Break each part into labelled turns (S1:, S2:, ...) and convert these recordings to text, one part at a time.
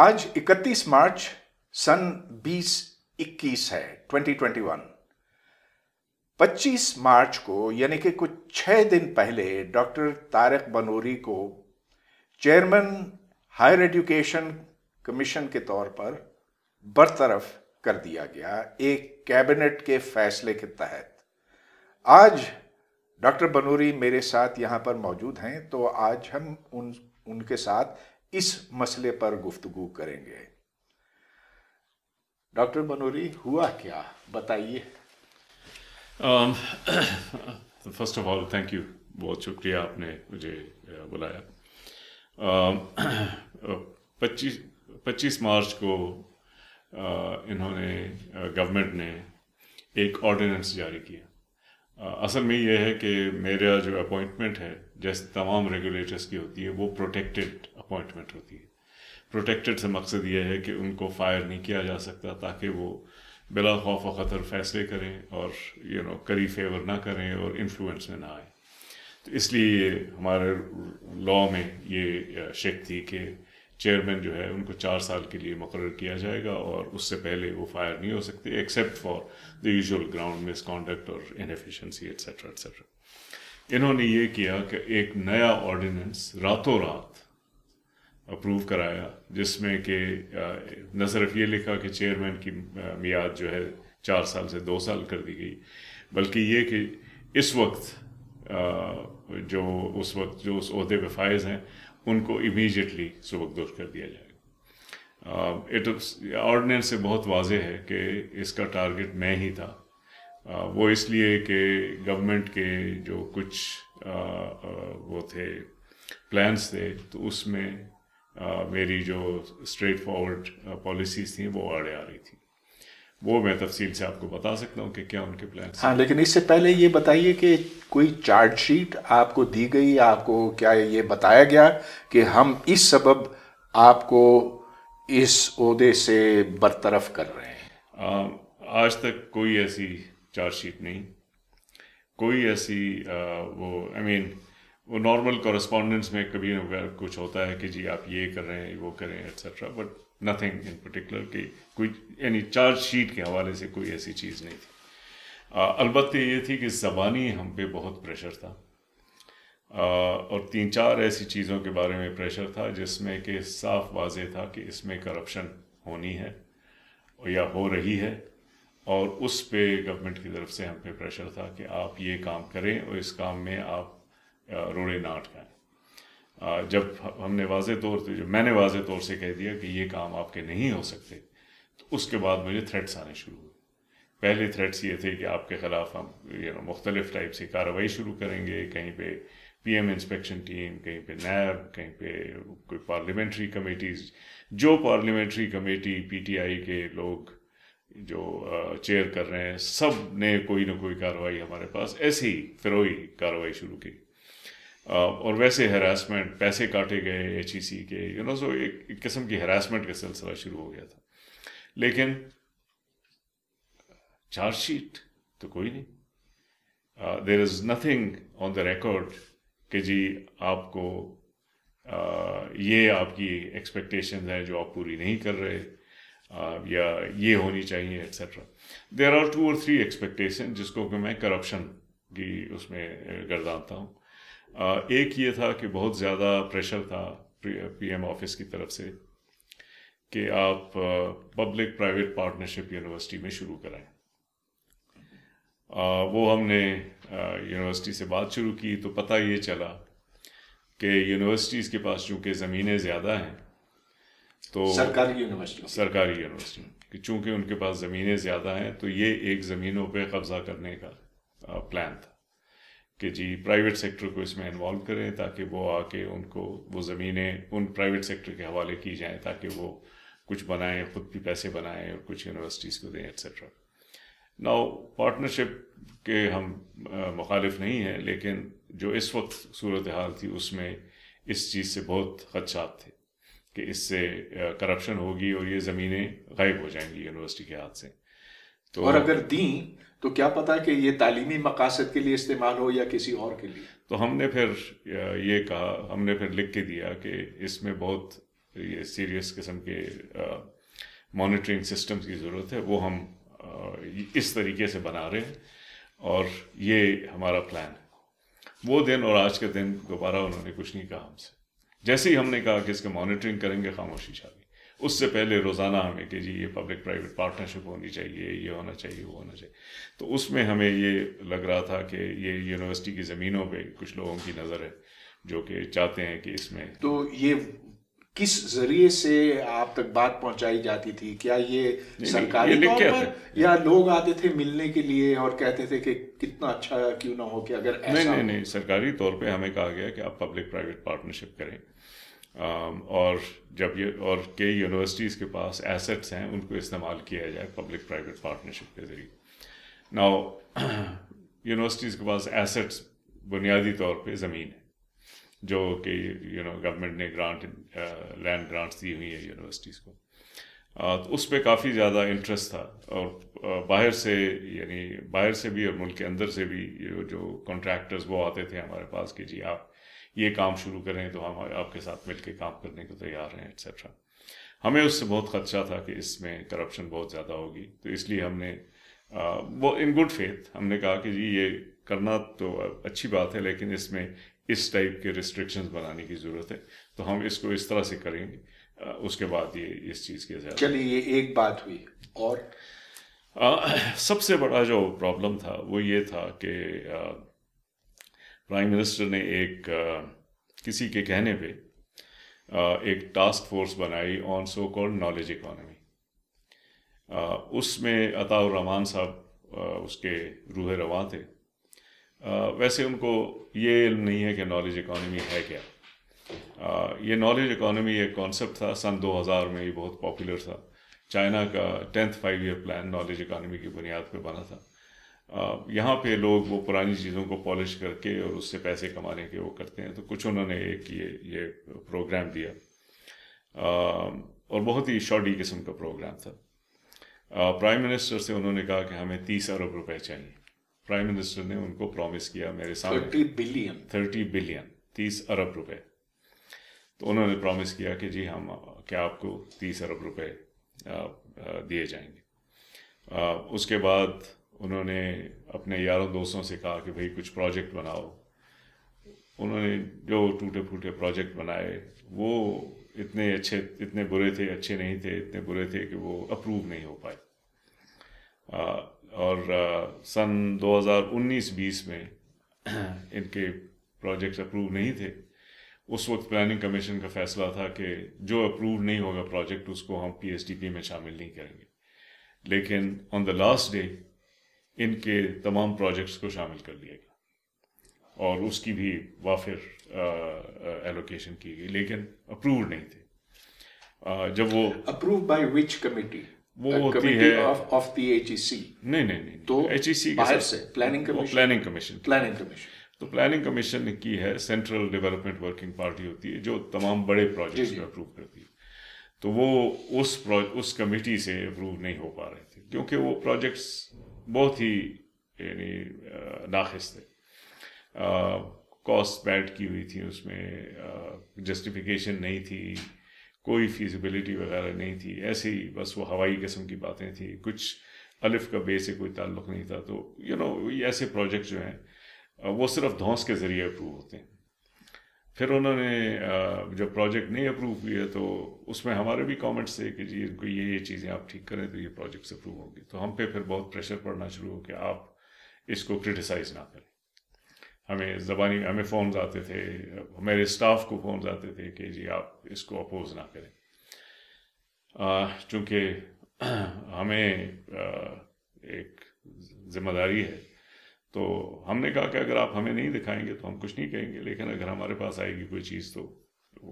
S1: आज 31 मार्च सन 2021 है 2021 25 मार्च को यानी कि कुछ छह दिन पहले डॉक्टर तारक बनोरी को चेयरमैन हायर एजुकेशन कमीशन के तौर पर बरतरफ कर दिया गया एक कैबिनेट के फैसले के तहत आज डॉक्टर बनोरी मेरे साथ यहाँ पर मौजूद हैं तो आज हम उन उनके साथ इस मसले पर गुफ्तगु करेंगे डॉक्टर मनोरी हुआ क्या बताइए
S2: first of all thank you बहुत शुक्रिया आपने मुझे uh, बुलाया um, uh, पच्चीस पच्चीस मार्च को uh, इन्होंने गवर्नमेंट ने एक ऑर्डिनेंस जारी किया असल में यह है कि मेरा जो अपॉइंटमेंट है जैसे तमाम रेगुलेटर्स की होती है वो प्रोटेक्टेड अपॉइंटमेंट होती है प्रोटेक्टेड से मकसद ये है कि उनको फायर नहीं किया जा सकता ताकि वो बिला खौफ व ख़तर फैसले करें और यू नो करी फेवर ना करें और इन्फ्लुएंस में ना आए तो इसलिए हमारे लॉ में ये शेक uh, थी कि चेयरमैन जो है उनको चार साल के लिए मुकर किया जाएगा और उससे पहले वो फायर नहीं हो सकते except for the usual ground misconduct और इनफिशेंसी एट्सट्रा एट्सट्रा इन्होंने ये किया कि एक नया ऑर्डिनेंस रातों रात अप्रूव कराया जिसमें कि न सिर्फ ये लिखा कि चेयरमैन की मियाद जो है चार साल से दो साल कर दी गई बल्कि ये कि इस वक्त जो उस वक्त जो उस उसदे पर फायज हैं उनको इमीजिएटली सबकदोश कर दिया जाएगा इट ऑर्डिनेंस से बहुत वाज है कि इसका टारगेट मैं ही था आ, वो इसलिए कि गवर्नमेंट के जो कुछ आ, आ, वो थे प्लान्स थे तो उसमें मेरी जो स्ट्रेट फॉरवर्ड पॉलिसीज थी वो आड़े आ रही थी वो मैं तफसील से आपको बता सकता हूँ कि क्या उनके प्लान हाँ लेकिन इससे पहले ये बताइए कि कोई चार्जशीट शीट आपको
S1: दी गई आपको क्या ये बताया गया कि हम इस सबब आपको
S2: इस उहदे से बरतरफ कर रहे हैं आ, आज तक कोई ऐसी चार्ज शीट नहीं कोई ऐसी आ, वो आई I मीन mean, वो नॉर्मल कॉरस्पॉन्डेंस में कभी कुछ होता है कि जी आप ये कर रहे हैं वो करें et cetera but nothing in particular की कोई यानी चार्ज शीट के हवाले से कोई ऐसी चीज़ नहीं थी अलबत् ये थी कि ज़बानी हम पे बहुत प्रेशर था आ, और तीन चार ऐसी चीज़ों के बारे में प्रेशर था जिसमें कि साफ वाज था कि इसमें करप्शन होनी है या हो रही है और उस पे गवर्नमेंट की तरफ से हम पे प्रेशर था कि आप ये काम करें और इस काम में आप रोड़े का है जब हमने वाज तौर से जब मैंने वाज तौर से कह दिया कि ये काम आपके नहीं हो सकते तो उसके बाद मुझे थ्रेट्स आने शुरू हुए पहले थ्रेट्स ये थे कि आपके ख़िलाफ़ हम यू नो मुख्तलिफ़ टाइप से कार्रवाई शुरू करेंगे कहीं पे पीएम इंस्पेक्शन टीम कहीं पे नैब कहीं पे कोई पार्लियामेंट्री कमेटीज जो पार्लियामेंट्री कमेटी पीटीआई के लोग जो चेयर कर रहे हैं सब ने कोई ना कोई कार्रवाई हमारे पास ऐसी फिरोई कार्रवाई शुरू की Uh, और वैसे हरासमेंट पैसे काटे गए एच e के यू नो सो एक, एक किस्म की हरासमेंट का सिलसिला शुरू हो गया था लेकिन चार्जशीट तो कोई नहीं there is nothing on the record कि जी आपको uh, ये आपकी एक्सपेक्टेशन है जो आप पूरी नहीं कर रहे uh, या ये होनी चाहिए एक्सेट्रा देर आर टू और थ्री एक्सपेक्टेशन जिसको कि मैं करप्शन की उसमें गर्दानता हूँ एक ये था कि बहुत ज़्यादा प्रेशर था पीएम ऑफिस की तरफ से कि आप पब्लिक प्राइवेट पार्टनरशिप यूनिवर्सिटी में शुरू कराएं वो हमने यूनिवर्सिटी से बात शुरू की तो पता ये चला कि यूनिवर्सिटीज़ के पास चूँकि ज़मीनें ज़्यादा हैं तो सरकारी यूनिवर्सिटी सरकारी यूनिवर्सिटी कि चूँकि उनके पास ज़मीनें ज़्यादा हैं तो ये एक ज़मीनों पे कब्ज़ा करने का प्लान था कि जी प्राइवेट सेक्टर को इसमें इन्वॉल्व करें ताकि वो आके उनको वो ज़मीनें उन प्राइवेट सेक्टर के हवाले की जाएं ताकि वो कुछ बनाएं खुद भी पैसे बनाएं और कुछ यूनिवर्सिटीज़ को दें एट्सट्रा नाउ पार्टनरशिप के हम मुखालिफ नहीं हैं लेकिन जो इस वक्त सूरत हाल थी उसमें इस चीज़ से बहुत खदशात थे कि इससे करप्शन होगी और ये ज़मीनें गायब हो जाएंगी यूनिवर्सिटी के हाथ से तो और अगर दी
S1: तो क्या पता है कि ये तालीमी मकासद के लिए इस्तेमाल हो या किसी और के लिए
S2: तो हमने फिर ये कहा हमने फिर लिख के दिया कि इसमें बहुत ये सीरियस किस्म के मॉनिटरिंग सिस्टम्स की ज़रूरत है वो हम इस तरीके से बना रहे हैं और ये हमारा प्लान है वो दिन और आज के दिन दोबारा उन्होंने कुछ नहीं कहा हमसे जैसे ही हमने कहा कि इसके मॉनिटरिंग करेंगे खामोशी छा उससे पहले रोज़ाना हमें कि जी ये पब्लिक प्राइवेट पार्टनरशिप होनी चाहिए ये होना चाहिए वो होना चाहिए तो उसमें हमें ये लग रहा था कि ये यूनिवर्सिटी की ज़मीनों पर कुछ लोगों की नज़र है जो कि चाहते हैं कि इसमें
S1: तो ये किस जरिए से आप तक बात पहुंचाई जाती थी क्या ये सरकारी ये तौर पर या लोग आते थे मिलने के लिए और कहते थे कि कितना अच्छा क्यों ना हो कि अगर ऐसा नहीं नहीं
S2: नहीं सरकारी तौर पे हमें कहा गया कि आप पब्लिक प्राइवेट पार्टनरशिप करें Um, और जब ये और कई यूनिवर्सिटीज़ के पास एसेट्स हैं उनको इस्तेमाल किया जाए पब्लिक प्राइवेट पार्टनरशिप के ज़रिए नाउ यूनिवर्सिटीज़ के पास एसेट्स बुनियादी तौर पे ज़मीन है जो कि यू नो गवर्नमेंट ने ग्रांट लैंड ग्रांट्स दी हुई है यूनिवर्सिटीज़ को uh, तो उस पर काफ़ी ज़्यादा इंटरेस्ट था और uh, बाहर से यानी बाहर से भी और मुल्क के अंदर से भी जो कॉन्ट्रैक्टर्स वो आते थे हमारे पास कि जी आप ये काम शुरू करें तो हम आपके साथ मिलकर काम करने को तैयार हैं एक्सेट्रा हमें उससे बहुत खदशा था कि इसमें करप्शन बहुत ज़्यादा होगी तो इसलिए हमने वो इन गुड फेथ हमने कहा कि जी ये करना तो अच्छी बात है लेकिन इसमें इस टाइप के रिस्ट्रिक्शंस बनाने की ज़रूरत है तो हम इसको इस तरह से करेंगे उसके बाद ये इस चीज़ की ज़्यादा
S1: चलिए ये एक बात हुई और
S2: आ, सबसे बड़ा जो प्रॉब्लम था वो ये था कि प्राइम मिनिस्टर ने एक किसी के कहने पे एक टास्क फोर्स बनाई on so called knowledge economy उसमें अताउर रहमान साहब उसके रूह रवा थे वैसे उनको ये इल्म नहीं है कि नॉलेज इकोनॉमी है क्या ये नॉलेज इकोनॉमी एक कॉन्सेप्ट था सन 2000 में ये बहुत पॉपुलर था चाइना का tenth five year plan knowledge economy की बुनियाद पर बना था यहाँ पे लोग वो पुरानी चीज़ों को पॉलिश करके और उससे पैसे कमाने के वो करते हैं तो कुछ उन्होंने एक ये ये प्रोग्राम दिया और बहुत ही शॉर्टी किस्म का प्रोग्राम था प्राइम मिनिस्टर से उन्होंने कहा कि हमें तीस अरब रुपए चाहिए प्राइम मिनिस्टर ने उनको प्रॉमिस किया मेरे सामने थर्टी बिलियन थर्टी बिलियन तीस अरब रुपए तो उन्होंने प्रॉमिस किया कि जी हम क्या आपको तीस अरब रुपए दिए जाएंगे उसके बाद उन्होंने अपने यारों दोस्तों से कहा कि भाई कुछ प्रोजेक्ट बनाओ उन्होंने जो टूटे फूटे प्रोजेक्ट बनाए वो इतने अच्छे इतने बुरे थे अच्छे नहीं थे इतने बुरे थे कि वो अप्रूव नहीं हो पाए आ, और आ, सन 2019-20 में इनके प्रोजेक्ट अप्रूव नहीं थे उस वक्त प्लानिंग कमीशन का फैसला था कि जो अप्रूव नहीं होगा प्रोजेक्ट उसको हम पीएसडीपी में शामिल नहीं करेंगे लेकिन ऑन द लास्ट डे इनके तमाम प्रोजेक्ट्स को शामिल कर लिया गया और उसकी भी वाफिर एलोकेशन की गई लेकिन अप्रूव नहीं थे आ, जब वो
S1: अप्रूव बाय विच कमेटी वो होती है ऑफ द एचईसी
S2: नहीं नहीं नहीं तो एचईसी e बाहर से planning commission planning commission planning commission तो प्लानिंग कमीशन ने की है सेंट्रल डेवलपमेंट वर्किंग पार्टी होती है जो तमाम बड़े प्रोजेक्ट्स को अप्रूव करती है तो वो उस उस कमेटी से अप्रूव नहीं हो पा रहे थे क्योंकि वो प्रोजेक्ट्स बहुत ही यानी नाखिस थे कॉस्ट बैड की हुई थी उसमें जस्टिफिकेशन नहीं थी कोई फीजिबिलिटी वगैरह नहीं थी ऐसे ही बस वो हवाई किस्म की बातें थी कुछ अलिफ का बे से कोई ताल्लुक नहीं था तो यू you नो know, ऐसे प्रोजेक्ट जो हैं वो सिर्फ धौंस के ज़रिए अप्रूव होते हैं फिर उन्होंने जब प्रोजेक्ट नहीं अप्रूव किया तो उसमें हमारे भी कमेंट्स थे कि जी इनको ये ये चीज़ें आप ठीक करें तो ये प्रोजेक्ट्स अप्रूव होंगी तो हम पे फिर बहुत प्रेशर पड़ना शुरू हो कि आप इसको क्रिटिसाइज़ ना करें हमें ज़बानी हमें फ़ोन आते थे मेरे स्टाफ को फ़ोन आते थे कि जी आप इसको अपोज ना करें चूँकि हमें एक जिम्मेदारी है तो हमने कहा कि अगर आप हमें नहीं दिखाएंगे तो हम कुछ नहीं कहेंगे लेकिन अगर हमारे पास आएगी कोई चीज़ तो,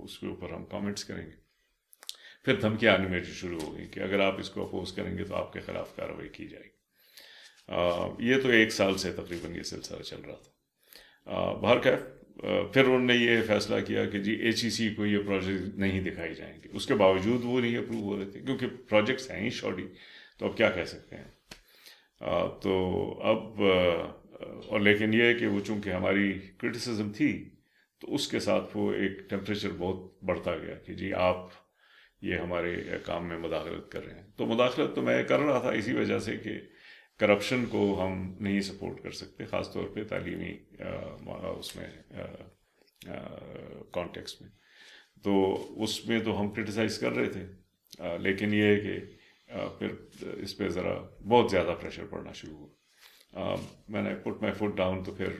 S2: उसके ऊपर हम कमेंट्स करेंगे फिर धमकी आने में शुरू हो गई कि अगर आप इसको अपोज करेंगे तो आपके ख़िलाफ़ कार्रवाई की जाएगी ये तो एक साल से तकरीबन ये सिलसिला चल रहा था बाहर खैर फिर उन्होंने ये फैसला किया कि जी एच e को ये प्रोजेक्ट नहीं दिखाए जाएंगे उसके बावजूद वो नहीं अप्रूव हो रहे थे क्योंकि प्रोजेक्ट्स हैं ही शॉर्टी तो अब क्या कह सकते हैं आ, तो अब और लेकिन यह कि वो चूँकि हमारी क्रिटिसिज्म थी तो उसके साथ वो एक टेम्परेचर बहुत बढ़ता गया कि जी आप ये हमारे काम में मुदाखलत कर रहे हैं तो मुदाखलत तो मैं कर रहा था इसी वजह से कि करप्शन को हम नहीं सपोर्ट कर सकते ख़ास तौर पर तालीमी उसमें कॉन्टेक्स में तो उसमें तो हम क्रिटिसाइज़ कर रहे थे आ, लेकिन ये है कि आ, फिर इस पर ज़रा बहुत ज़्यादा प्रेशर पड़ना शुरू हुआ Um, मैंने पुट माई फुट डाउन तो फिर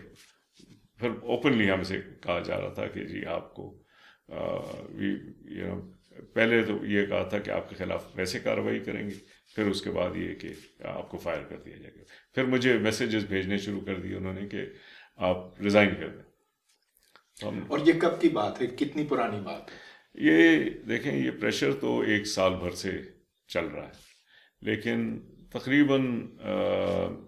S2: फिर ओपनली हमसे कहा जा रहा था कि जी आपको वी यू नो पहले तो ये कहा था कि आपके खिलाफ वैसे कार्रवाई करेंगे फिर उसके बाद ये कि आपको फायर कर दिया जाएगा फिर मुझे मैसेजेस भेजने शुरू कर दिए उन्होंने कि आप रिज़ाइन कर दें तो हम
S1: और ये कब की बात है कितनी पुरानी बात
S2: है ये देखें ये प्रेशर तो एक साल भर से चल रहा है लेकिन तकरीबन uh,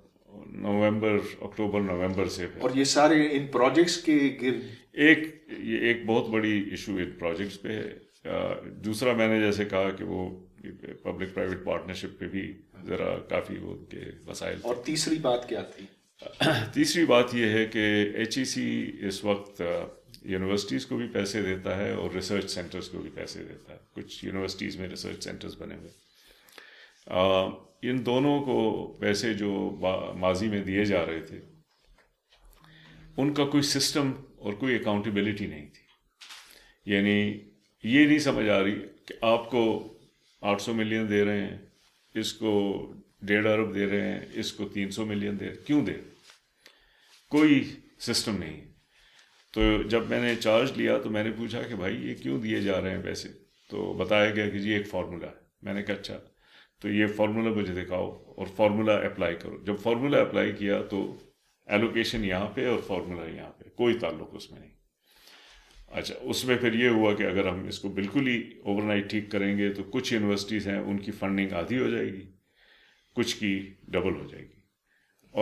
S2: नवंबर अक्टूबर नवंबर से और ये सारे इन प्रोजेक्ट्स के गिर एक ये एक बहुत बड़ी इशू इन प्रोजेक्ट्स पे है दूसरा मैंने जैसे कहा कि वो पब्लिक प्राइवेट पार्टनरशिप पे भी ज़रा काफ़ी वो उनके मसाइल और तीसरी
S1: बात क्या थी
S2: तीसरी बात यह है कि एच e इस वक्त यूनिवर्सिटीज़ को भी पैसे देता है और रिसर्च सेंटर्स को भी पैसे देता है कुछ यूनिवर्सिटीज़ में रिसर्च सेंटर्स बने हुए आ, इन दोनों को पैसे जो माजी में दिए जा रहे थे उनका कोई सिस्टम और कोई अकाउंटेबिलिटी नहीं थी यानी ये नहीं समझ आ रही कि आपको 800 मिलियन दे रहे हैं इसको डेढ़ अरब दे रहे हैं इसको 300 मिलियन दे रहे क्यों दे कोई सिस्टम नहीं तो जब मैंने चार्ज लिया तो मैंने पूछा कि भाई ये क्यों दिए जा रहे हैं पैसे तो बताया गया कि जी एक फार्मूला है मैंने कहा अच्छा तो ये फार्मूला मुझे दिखाओ और फार्मूला अप्लाई करो जब फार्मूला अप्लाई किया तो एलोकेशन यहाँ पे और फार्मूला यहाँ पे कोई ताल्लुक उसमें नहीं अच्छा उसमें फिर ये हुआ कि अगर हम इसको बिल्कुल ही ओवरनाइट ठीक करेंगे तो कुछ यूनिवर्सिटीज़ हैं उनकी फंडिंग आधी हो जाएगी कुछ की डबल हो जाएगी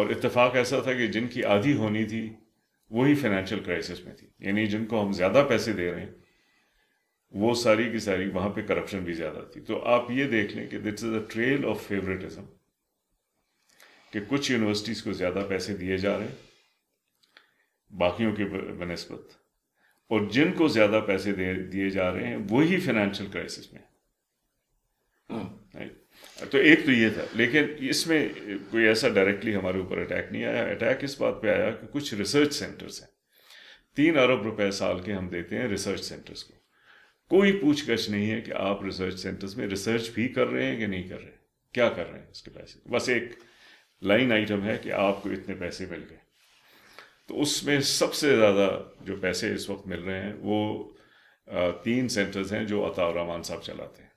S2: और इतफाक़ ऐसा था कि जिनकी आधी होनी थी वही फाइनेंशियल क्राइसिस में थी यानी जिनको हम ज़्यादा पैसे दे रहे हैं वो सारी की सारी वहां पे करप्शन भी ज्यादा थी तो आप ये देख लें कि that's is a trail of favouritism कि कुछ यूनिवर्सिटीज को ज्यादा पैसे दिए जा रहे बाकियों के बनस्बत और जिनको ज्यादा पैसे दिए जा रहे हैं वही फाइनेंशियल क्राइसिस में हाँ। तो एक तो ये था लेकिन इसमें कोई ऐसा डायरेक्टली हमारे ऊपर अटैक नहीं आया अटैक इस बात पे आया कि कुछ रिसर्च सेंटर्स हैं तीन अरब रुपए साल के हम देते हैं रिसर्च सेंटर्स को कोई पूछगछ नहीं है कि आप रिसर्च सेंटर्स में रिसर्च भी कर रहे हैं कि नहीं कर रहे हैं क्या कर रहे हैं उसके पैसे बस एक लाइन आइटम है कि आपको इतने पैसे मिल गए तो उसमें सबसे ज़्यादा जो पैसे इस वक्त मिल रहे हैं वो तीन सेंटर्स हैं जो रहमान साहब चलाते हैं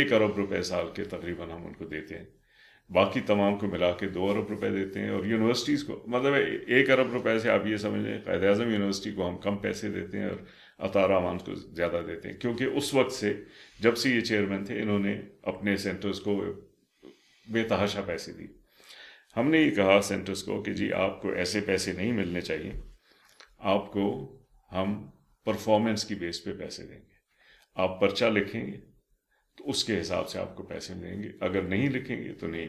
S2: एक अरब रुपए साल के तकरीबन हम उनको देते हैं बाकी तमाम को मिला के दो अरब रुपए देते हैं और यूनिवर्सिटीज़ को मतलब एक अरब रुपए से आप ये समझ लें कैद अजम यूनिवर्सिटी को हम कम पैसे देते हैं और अता रामान को ज़्यादा देते हैं क्योंकि उस वक्त से जब से ये चेयरमैन थे इन्होंने अपने सेंटर्स को बेतहाशा पैसे दिए हमने ये कहा सेंटर्स को कि जी आपको ऐसे पैसे नहीं मिलने चाहिए आपको हम परफॉर्मेंस की बेस पे पैसे देंगे आप पर्चा लिखेंगे तो उसके हिसाब से आपको पैसे मिलेंगे अगर नहीं लिखेंगे तो नहीं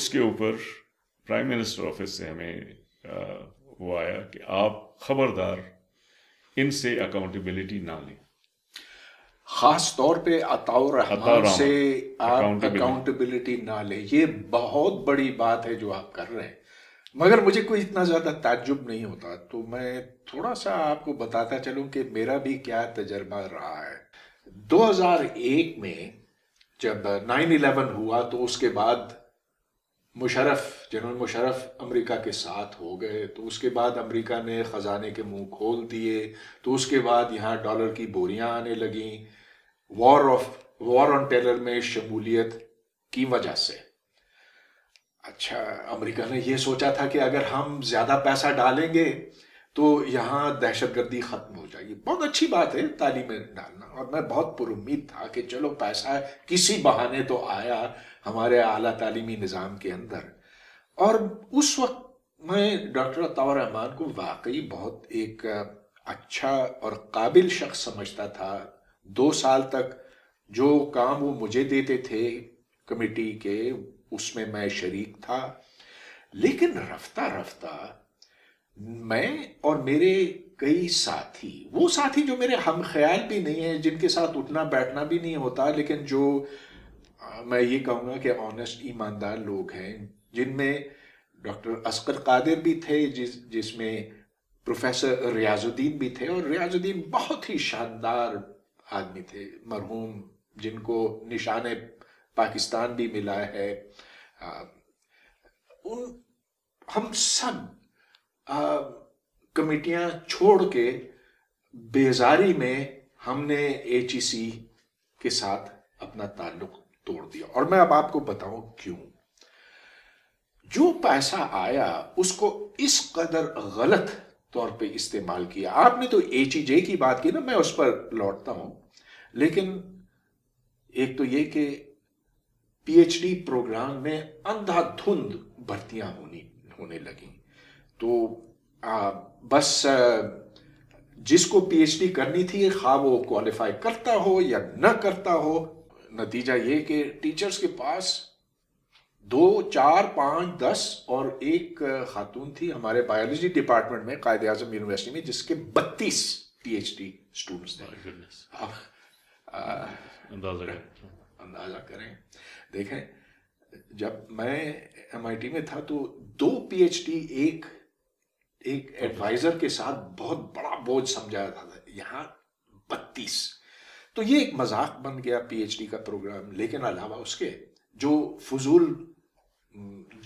S2: उसके ऊपर प्राइम मिनिस्टर ऑफिस से हमें आ, वो आया कि आप खबरदार इनसे अकाउंटेबिलिटी ना लें खास तौर पे
S1: अताउर से आप अकाउंटेबिलिटी ना ले ये बहुत बड़ी बात है जो आप कर रहे हैं मगर मुझे कोई इतना ज़्यादा ताज्जुब नहीं होता तो मैं थोड़ा सा आपको बताता चलूं कि मेरा भी क्या तजर्बा रहा है 2001 में जब 9/11 हुआ तो उसके बाद मुशरफ जनरल मुशरफ अमेरिका के साथ हो गए तो उसके बाद अमेरिका ने ख़जाने के मुंह खोल दिए तो उसके बाद यहाँ डॉलर की बोरियाँ आने लगें war of war on terror में शमूलियत की वजह से अच्छा अमेरिका ने यह सोचा था कि अगर हम ज़्यादा पैसा डालेंगे तो यहाँ दहशत गर्दी ख़त्म हो जाएगी बहुत अच्छी बात है तालीमें डालना और मैं बहुत पुरुद था कि चलो पैसा किसी बहाने तो आया हमारे आला तालीमी निज़ाम के अंदर और उस वक्त मैं डॉक्टर अतावर रहमान को वाकई बहुत एक अच्छा और काबिल शख्स समझता था दो साल तक जो काम वो मुझे देते थे कमेटी के उसमें मैं शरीक था लेकिन रफ्ता रफ्ता मैं और मेरे कई साथी वो साथी जो मेरे हम ख्याल भी नहीं है जिनके साथ उठना बैठना भी नहीं होता लेकिन जो हाँ, मैं ये कहूँगा कि ऑनेस्ट ईमानदार लोग हैं जिनमें डॉक्टर असकर कादिर भी थे जिस जिसमें प्रोफेसर रियाजुद्दीन भी थे और रियाजुद्दीन बहुत ही शानदार आदमी थे मरहूम जिनको निशान पाकिस्तान भी मिला है उन हम सब कमेटियां छोड़ के बेजारी में हमने एच के साथ अपना ताल्लुक तोड़ दिया और मैं अब आपको बताऊं क्यों जो पैसा आया उसको इस कदर गलत तौर पे इस्तेमाल किया आपने तो ए चीजे की बात की ना मैं उस पर लौटता हूं लेकिन एक तो ये कि पीएचडी प्रोग्राम में अंधाधुंध भर्तियां होनी होने लगी तो आ, बस जिसको पीएचडी करनी थी खा हाँ वो क्वालिफाई करता हो या न करता हो नतीजा ये कि टीचर्स के पास दो चार पाँच दस और एक खातून थी हमारे बायोलॉजी डिपार्टमेंट में कायद अजम यूनिवर्सिटी में जिसके बत्तीस पी एच डी स्टूडेंट्स थे अंदाजा करें देखें जब मैं एम आई टी में था तो दो पी एच डी एक एक एडवाइज़र के साथ बहुत बड़ा बोझ समझाया था यहाँ बत्तीस तो ये एक मजाक बन गया पीएचडी का प्रोग्राम लेकिन अलावा उसके जो फजूल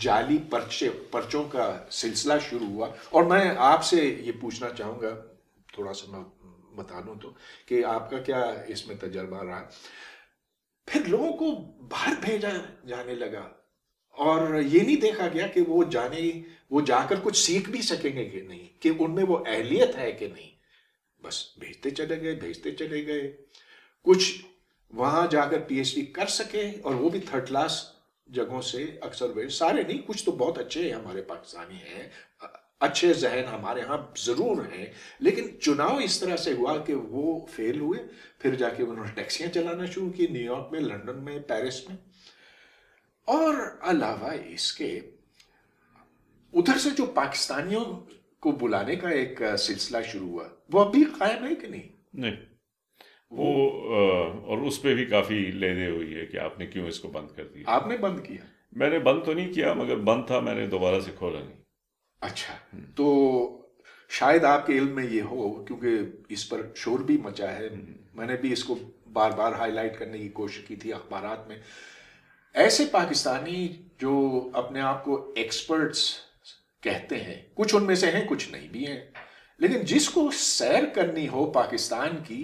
S1: जाली पर्चे पर्चों का सिलसिला शुरू हुआ और मैं आपसे ये पूछना चाहूँगा थोड़ा सा मैं बता दूँ तो कि आपका क्या इसमें तजर्बा रहा फिर लोगों को बाहर भेजा जाने लगा और ये नहीं देखा गया कि वो जाने वो जाकर कुछ सीख भी सकेंगे कि नहीं कि उनमें वो अहलियत है कि नहीं बस भेजते चले गए भेजते चले गए कुछ वहां जाकर पीएचडी कर सके और वो भी थर्ड क्लास जगहों से अक्सर वे सारे नहीं कुछ तो बहुत अच्छे हैं हमारे पाकिस्तानी हैं अच्छे जहन हमारे यहाँ ज़रूर हैं लेकिन चुनाव इस तरह से हुआ कि वो फेल हुए फिर जाके उन्होंने टैक्सियां चलाना शुरू की न्यूयॉर्क में लंदन में पेरिस में और अलावा इसके उधर से जो पाकिस्तानियों को बुलाने का एक सिलसिला शुरू हुआ वो अभी कायम है कि नहीं
S2: नहीं वो और उस पर भी काफ़ी ले दे हुई है कि आपने क्यों इसको बंद कर दिया आपने बंद किया मैंने बंद तो नहीं किया मगर बंद था मैंने दोबारा से खोला नहीं अच्छा हम्म। तो शायद आपके इल्म में ये
S1: हो क्योंकि इस पर शोर भी मचा है हम्म। मैंने भी इसको बार बार हाईलाइट करने की कोशिश की थी अखबार में ऐसे पाकिस्तानी जो अपने आप को एक्सपर्ट्स कहते हैं कुछ उनमें से हैं कुछ नहीं भी हैं लेकिन जिसको सैर करनी हो पाकिस्तान की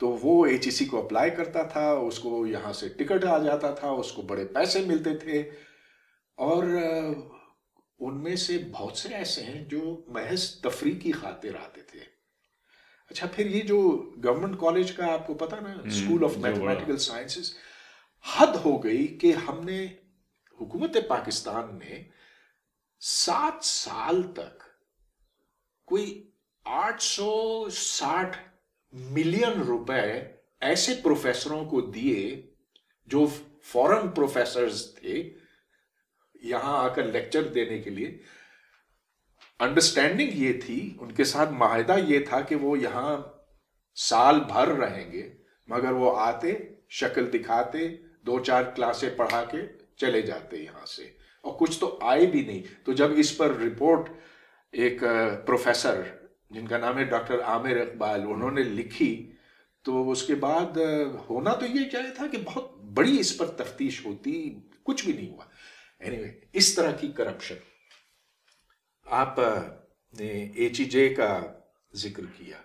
S1: तो वो एच e को अप्लाई करता था उसको यहाँ से टिकट आ जाता था उसको बड़े पैसे मिलते थे और उनमें से बहुत से ऐसे हैं जो महज तफरी की खातिर आते थे अच्छा फिर ये जो गवर्नमेंट कॉलेज का आपको पता ना स्कूल ऑफ मैथमेटिकल साइंसेस हद हो गई कि हमने हुकूमत पाकिस्तान ने सात साल तक कोई 860 मिलियन रुपए ऐसे प्रोफेसरों को दिए जो फॉरेन प्रोफेसर्स थे यहां आकर लेक्चर देने के लिए अंडरस्टैंडिंग ये थी उनके साथ माहिदा ये था कि वो यहां साल भर रहेंगे मगर वो आते शक्ल दिखाते दो चार क्लासे पढ़ा के चले जाते यहां से और कुछ तो आए भी नहीं तो जब इस पर रिपोर्ट एक प्रोफेसर जिनका नाम है डॉक्टर आमिर इकबाल उन्होंने लिखी तो उसके बाद होना तो ये चाहिए था कि बहुत बड़ी इस पर तफ्तीश होती कुछ भी नहीं हुआ एनीवे anyway, इस तरह की करप्शन आप ने एच जे का जिक्र किया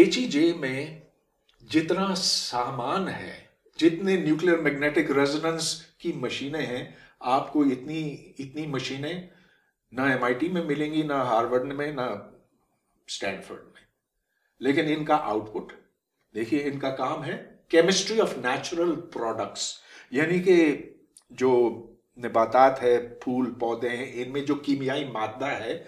S1: एच जे में जितना सामान है जितने न्यूक्लियर मैग्नेटिक रेजोनेंस की मशीनें हैं आपको इतनी इतनी मशीनें ना एमआईटी में मिलेंगी ना हार्वर्ड में ना स्टैनफोर्ड में लेकिन इनका आउटपुट देखिए इनका काम है केमिस्ट्री ऑफ नेचुरल प्रोडक्ट्स यानी कि जो निबातात है फूल पौधे हैं इनमें जो कीमियाई मादा है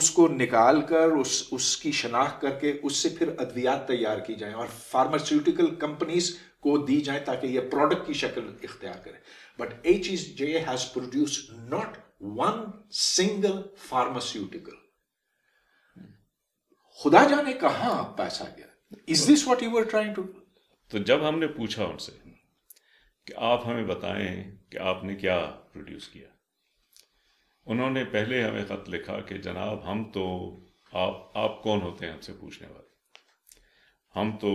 S1: उसको निकाल कर उस उसकी शनाख्त करके उससे फिर अद्वियात तैयार की जाए और फार्मास्यूटिकल कंपनीज को दी जाए ताकि ये प्रोडक्ट की शक्ल इख्तियार करें बट ए चीज J has produce not one single pharmaceutical. खुदा जाने कहा पैसा गया
S2: is this what you are trying to तो जब हमने पूछा उनसे कि आप हमें बताएं कि आपने क्या प्रोड्यूस किया उन्होंने पहले हमें ख़त लिखा कि जनाब हम तो आप आप कौन होते हैं हमसे पूछने वाले हम तो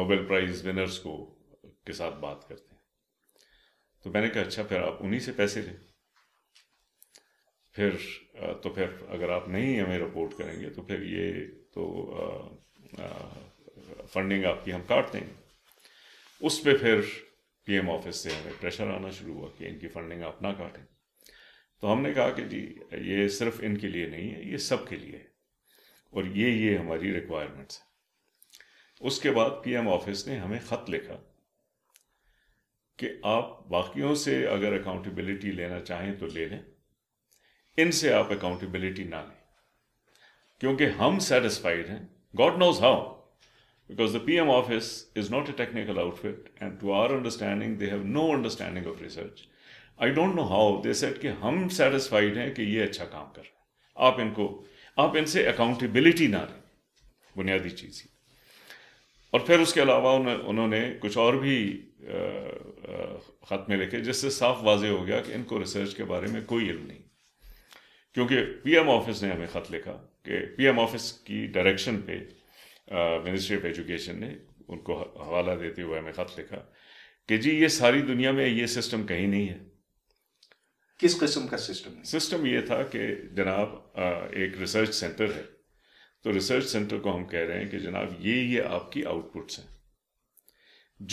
S2: नोबेल प्राइज़ विनर्स को के साथ बात करते हैं तो मैंने कहा अच्छा फिर आप उन्हीं से पैसे लें फिर तो फिर अगर आप नहीं हमें रिपोर्ट करेंगे तो फिर ये तो फंडिंग आपकी हम काट देंगे उस पर फिर पीएम ऑफिस से हमें प्रेशर आना शुरू हुआ कि इनकी फंडिंग आप ना काटें तो हमने कहा कि जी ये सिर्फ इनके लिए नहीं है ये सब के लिए है और ये ये हमारी रिक्वायरमेंट्स हैं उसके बाद पीएम ऑफिस ने हमें ख़त लिखा कि आप बाकियों से अगर अकाउंटेबिलिटी लेना चाहें तो ले लें इनसे आप अकाउंटेबिलिटी ना लें क्योंकि हम सेटिस्फाइड हैं God knows how because the PM office is not a technical outfit and to our understanding they have no understanding of research I don't know how they set कि हम सेटिस्फाइड हैं कि ये अच्छा काम कर रहे हैं आप इनको आप इनसे अकाउंटेबिलिटी ना लें बुनियादी चीज़ ही और फिर उसके अलावा उन्होंने कुछ और भी ख़त में लिखे जिससे साफ वाजे हो गया कि इनको रिसर्च के बारे में कोई इल्म नहीं क्योंकि पीएम ऑफिस ने हमें ख़त लिखा कि पीएम ऑफिस की डायरेक्शन पे मिनिस्ट्री ऑफ एजुकेशन ने उनको हवाला देते हुए हमें ख़त लिखा कि जी ये सारी दुनिया में ये सिस्टम कहीं नहीं है किस किस्म का सिस्टम है? सिस्टम ये था कि जनाब एक रिसर्च सेंटर है तो रिसर्च सेंटर को हम कह रहे हैं कि जनाब ये ये आपकी आउटपुट्स हैं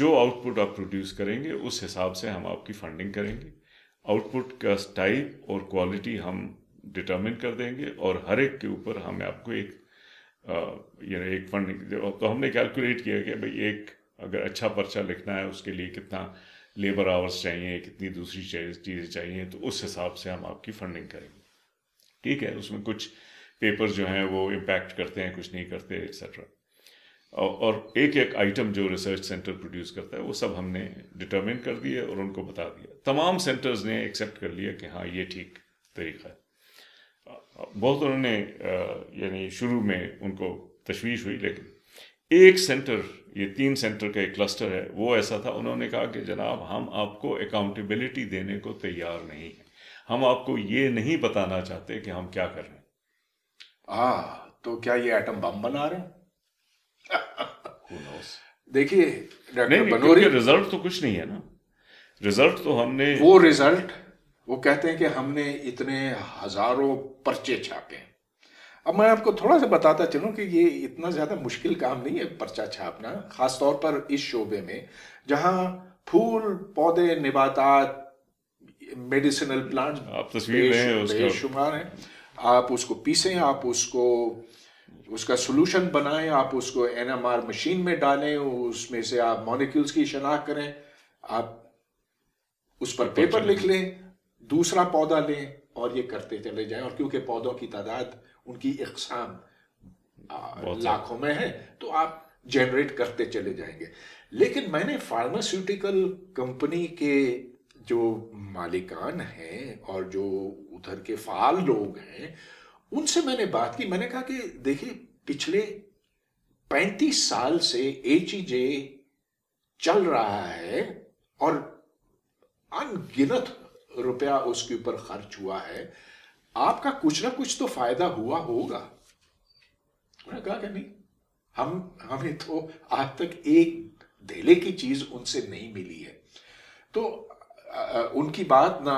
S2: जो आउटपुट आप प्रोड्यूस करेंगे उस हिसाब से हम आपकी फंडिंग करेंगे आउटपुट का टाइप और क्वालिटी हम डिटरमिन कर देंगे और हर एक के ऊपर हम आपको एक यू नो एक फंड तो हमने कैलकुलेट किया कि भाई एक अगर अच्छा पर्चा लिखना है उसके लिए कितना लेबर आवर्स चाहिए कितनी दूसरी चीज़ें चाहिए तो उस हिसाब से हम आपकी फंडिंग करेंगे ठीक है उसमें कुछ पेपर्स जो हैं वो इम्पैक्ट करते हैं कुछ नहीं करते एक्सेट्रा और एक एक आइटम जो रिसर्च सेंटर प्रोड्यूस करता है वो सब हमने डिटरमिन कर दिए और उनको बता दिया तमाम सेंटर्स ने एक्सेप्ट कर लिया कि हाँ ये ठीक तरीका है बहुत उन्होंने यानी शुरू में उनको तशवीश हुई लेकिन एक सेंटर ये तीन सेंटर का एक क्लस्टर है वो ऐसा था उन्होंने कहा कि जनाब हम आपको अकाउंटेबिलिटी देने को तैयार नहीं है हम आपको ये नहीं बताना चाहते कि हम क्या कर रहे हैं
S1: आ, तो क्या ये एटम बम बना रहे हैं देखिए रिजल्ट
S2: तो कुछ नहीं है ना रिजल्ट तो हमने वो रिजल्ट
S1: वो कहते हैं कि हमने इतने हजारों पर्चे छापे हैं अब मैं आपको थोड़ा सा बताता चलूं कि ये इतना ज़्यादा मुश्किल काम नहीं है पर्चा छापना खासतौर पर इस शोबे में जहां फूल पौधे निबातात मेडिसिनल प्लांट आप तस्वीर बेशुमार हैं आप उसको पीसें आप उसको उसका सोल्यूशन बनाएं आप उसको एनएमआर मशीन में डालें उसमें से आप मॉलिक्यूल्स की शनाख्त करें आप उस पर पेपर लिख लें दूसरा पौधा लें और ये करते चले जाएं और क्योंकि पौधों की तादाद उनकी इकसाम लाखों में है तो आप जनरेट करते चले जाएंगे लेकिन मैंने फार्मास्यूटिकल कंपनी के जो मालिकान हैं और जो उधर के फाल लोग हैं उनसे मैंने बात की मैंने कहा कि देखिए पिछले 35 साल से एच चल रहा है और अनगिनत रुपया उसके ऊपर खर्च हुआ है आपका कुछ ना कुछ तो फायदा हुआ होगा उन्होंने कहा कि नहीं हम हमें तो आज तक एक धेले की चीज उनसे नहीं मिली है तो उनकी बात ना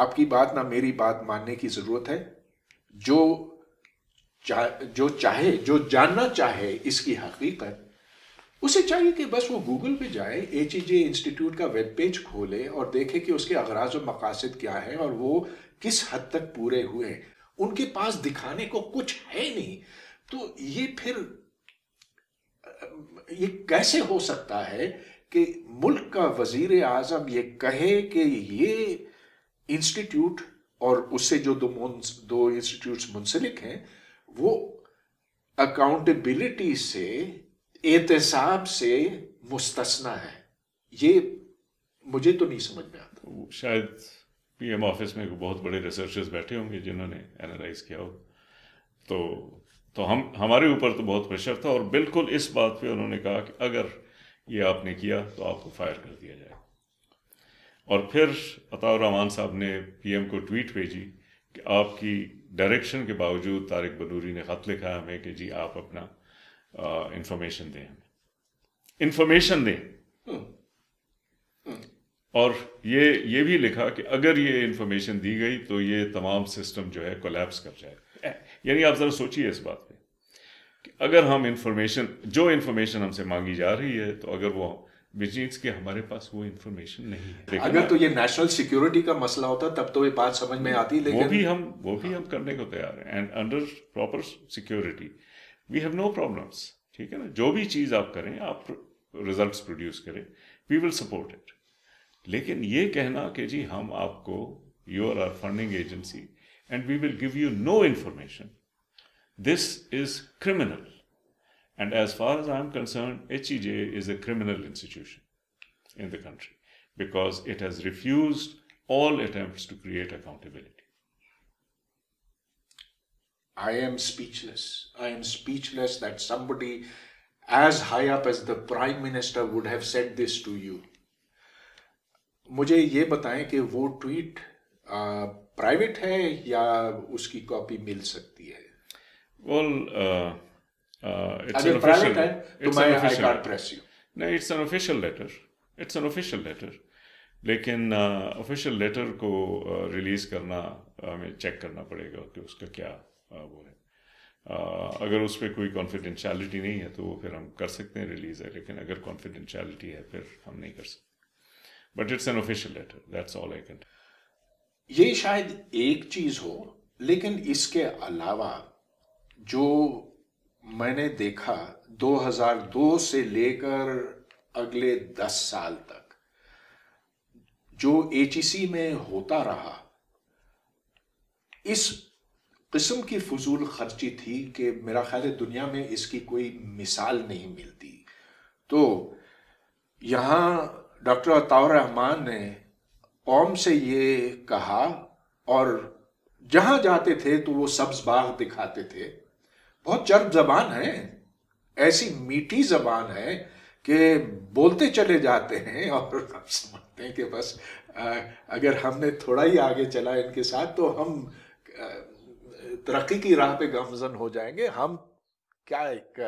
S1: आपकी बात ना मेरी बात मानने की जरूरत है जो चा, जो चाहे जो जानना चाहे इसकी हकीकत उसे चाहिए कि बस वो गूगल पे जाए एच इंस्टीट्यूट का वेब पेज खोले और देखे कि उसके अगराज और मकासद क्या है और वो किस हद तक पूरे हुए उनके पास दिखाने को कुछ है नहीं तो ये फिर ये कैसे हो सकता है कि मुल्क का वजीर आजम ये कहे कि ये इंस्टीट्यूट और उससे जो दो दो इंस्टीट्यूट मुंसलिक हैं वो अकाउंटेबिलिटी से एहतसाब से मुस्तना है ये मुझे तो नहीं समझ में
S2: आता शायद पीएम ऑफिस में बहुत बड़े रिसर्चर्स बैठे होंगे जिन्होंने एनालाइज किया हो तो तो हम हमारे ऊपर तो बहुत प्रेशर था और बिल्कुल इस बात पे उन्होंने कहा कि अगर ये आपने किया तो आपको फायर कर दिया जाए और फिर रहमान साहब ने पीएम को ट्वीट भेजी कि आपकी डायरेक्शन के बावजूद तारिक बनूरी ने ख़त लिखा हमें कि जी आप अपना इंफॉर्मेशन uh, दें हमें इंफॉर्मेशन दें hmm. Hmm. और ये ये भी लिखा कि अगर ये इंफॉर्मेशन दी गई तो ये तमाम सिस्टम जो है कोलैप्स कर जाए यानी आप ज़रा सोचिए इस बात पे कि अगर हम इंफॉर्मेशन जो इंफॉर्मेशन हमसे मांगी जा रही है तो अगर वो बिजनेस के हमारे पास वो इन्फॉर्मेशन नहीं है अगर तो
S1: ये नेशनल सिक्योरिटी का मसला होता तब तो ये बात समझ में आती लेकिन वो भी
S2: हम वो भी हाँ। हम करने को तैयार हैं and under proper security we have no problems ठीक है ना जो भी चीज़ आप करें आप रिजल्ट्स प्रोड्यूस करें वी विल सपोर्ट इट लेकिन ये कहना कि जी हम आपको you are are funding agency and we will give you no information this is criminal And as far as I'm concerned, HEJ is a criminal institution in the country because it has refused all attempts to create accountability.
S1: I am speechless. I am speechless that somebody as high up as the prime minister would have said this to you. मुझे ये बताएं कि वो tweet private है या उसकी copy मिल सकती है
S2: well, uh, uh, it's अगर प्राइवेट है तो मैं नहीं it's an official letter it's an official letter लेकिन ऑफिशियल uh, लेटर को रिलीज uh, करना हमें uh, चेक करना पड़ेगा कि उसका क्या हाँ, वो है अगर उस पर कोई कॉन्फिडेंशलिटी नहीं है तो वो फिर हम कर सकते हैं रिलीज है लेकिन अगर कॉन्फिडेंशलिटी है फिर हम नहीं कर सकते but it's an official letter that's all I can
S1: ये शायद एक चीज हो लेकिन इसके अलावा जो मैंने देखा 2002 से लेकर अगले 10 साल तक जो एच e में होता रहा इस किस्म की फजूल खर्ची थी कि मेरा ख्याल है दुनिया में इसकी कोई मिसाल नहीं मिलती तो यहाँ डॉक्टर अताउर रहमान ने कौम से ये कहा और जहाँ जाते थे तो वो सब्ज बाग दिखाते थे बहुत चर्ब जबान है ऐसी मीठी जबान है कि बोलते चले जाते हैं और हम समझते हैं कि बस अगर हमने थोड़ा ही आगे चला इनके साथ तो हम तरक्की की राह पे गमजन हो जाएंगे हम क्या एक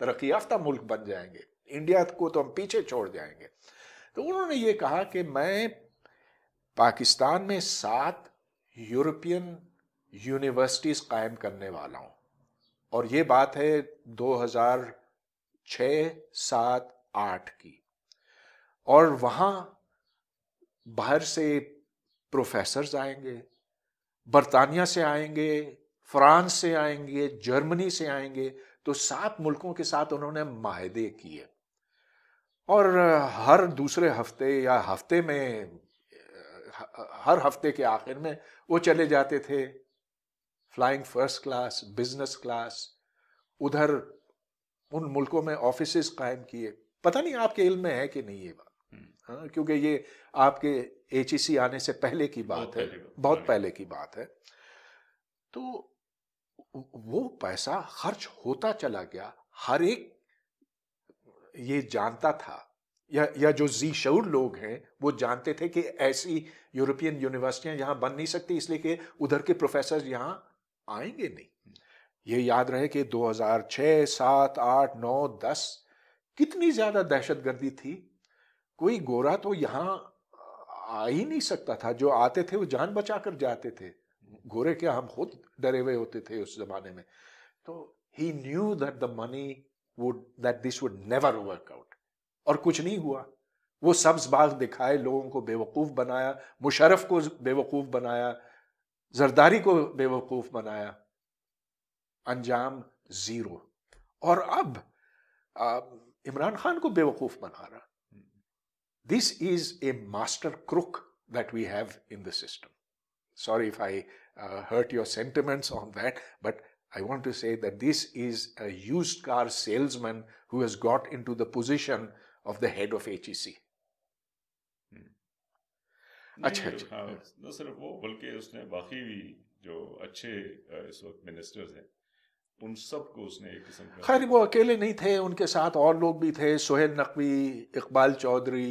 S1: तरक्की याफ्ता मुल्क बन जाएंगे इंडिया को तो हम पीछे छोड़ जाएंगे तो उन्होंने ये कहा कि मैं पाकिस्तान में सात यूरोपियन यूनिवर्सिटीज़ कायम करने वाला हूँ और ये बात है 2006 सात आठ की और वहाँ बाहर से प्रोफेसर्स आएंगे बरतानिया से आएंगे फ्रांस से आएंगे जर्मनी से आएंगे तो सात मुल्कों के साथ उन्होंने माहदे किए और हर दूसरे हफ्ते या हफ्ते में हर हफ्ते के आखिर में वो चले जाते थे flying first class business class उधर उन मुल्कों में ऑफिस कायम किए पता नहीं आपके इल्म में है कि नहीं ये बात हम्म। हाँ क्योंकि ये आपके एच आने से पहले की बात है बहुत पहले की बात है तो वो पैसा खर्च होता चला गया हर एक ये जानता था या या जो जी शूर लोग हैं वो जानते थे कि ऐसी यूरोपियन यूनिवर्सिटियां यहां बन नहीं सकती इसलिए कि उधर के प्रोफेसर यहां आएंगे नहीं ये याद रहे कि 2006, 7, 8, 9, 10 कितनी ज़्यादा दहशतगर्दी थी कोई गोरा तो यहां आ ही नहीं सकता था जो आते थे वो जान बचा कर जाते थे घोरे क्या हम खुद डरे हुए होते थे उस जमाने में तो ही knew that the money would that this would never out और कुछ नहीं हुआ वो सब्ज बाग दिखाए लोगों को बेवकूफ़ बनाया मुशरफ को बेवकूफ़ बनाया जरदारी को बेवकूफ़ बनाया अंजाम ज़ीरो और अब इमरान खान को बेवकूफ़ बना रहा this is a master crook that we have in the system sorry if I uh, hurt your sentiments on that, but I want to say that this is a used car salesman who has got into the position of the
S2: head of HEC. खैर वो
S1: अकेले नहीं थे उनके साथ और लोग भी थे सोहेल नकवी इकबाल चौधरी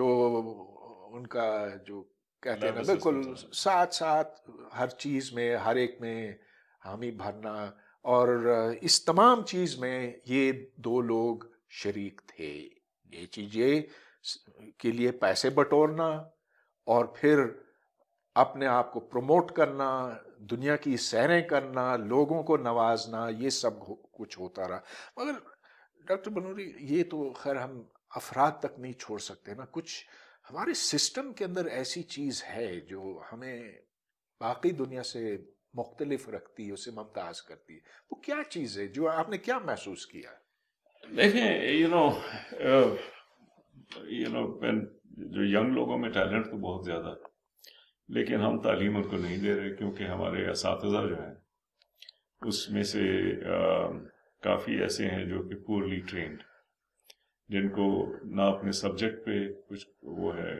S1: जो उनका जो कहते हैं ना बिल्कुल साथ साथ हर चीज़ में हर एक में हामी भरना और इस तमाम चीज़ में ये दो लोग शरीक थे ये चीज़ें के लिए पैसे बटोरना और फिर अपने आप को प्रमोट करना दुनिया की सैरें करना लोगों को नवाजना ये सब कुछ होता रहा मगर डॉक्टर बनूरी ये तो खैर हम अफराद तक नहीं छोड़ सकते ना कुछ हमारे सिस्टम के अंदर ऐसी चीज़ है जो हमें बाकी दुनिया से मुख्तलिफ रखती है उसे मुमताज़ करती है वो तो क्या चीज़ है जो आपने क्या महसूस किया
S2: देखें यू नो यू नो जो यंग लोगों में टैलेंट तो बहुत ज़्यादा लेकिन हम तालीम उनको नहीं दे रहे क्योंकि हमारे इस जो हैं उसमें से uh, काफ़ी ऐसे हैं जो कि पुअरली ट्रेंड जिनको ना अपने सब्जेक्ट पे कुछ वो है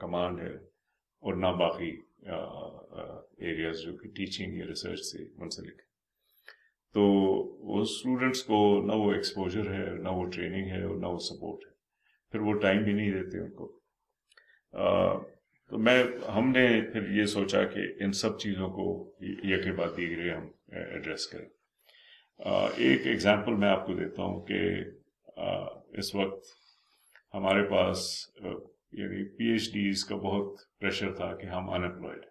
S2: कमांड है और ना बाकी एरियाज जो कि टीचिंग या रिसर्च से मुंसलिक तो वो स्टूडेंट्स को ना वो एक्सपोजर है ना वो ट्रेनिंग है और ना वो सपोर्ट है फिर वो टाइम भी नहीं देते उनको आ, तो मैं हमने फिर ये सोचा कि इन सब चीज़ों को यके बाद गई हम एड्रेस करें आ, एक एग्जांपल मैं आपको देता हूँ कि इस वक्त हमारे पास यानी पी का बहुत प्रेशर था कि हम अनएम्प्लॉयड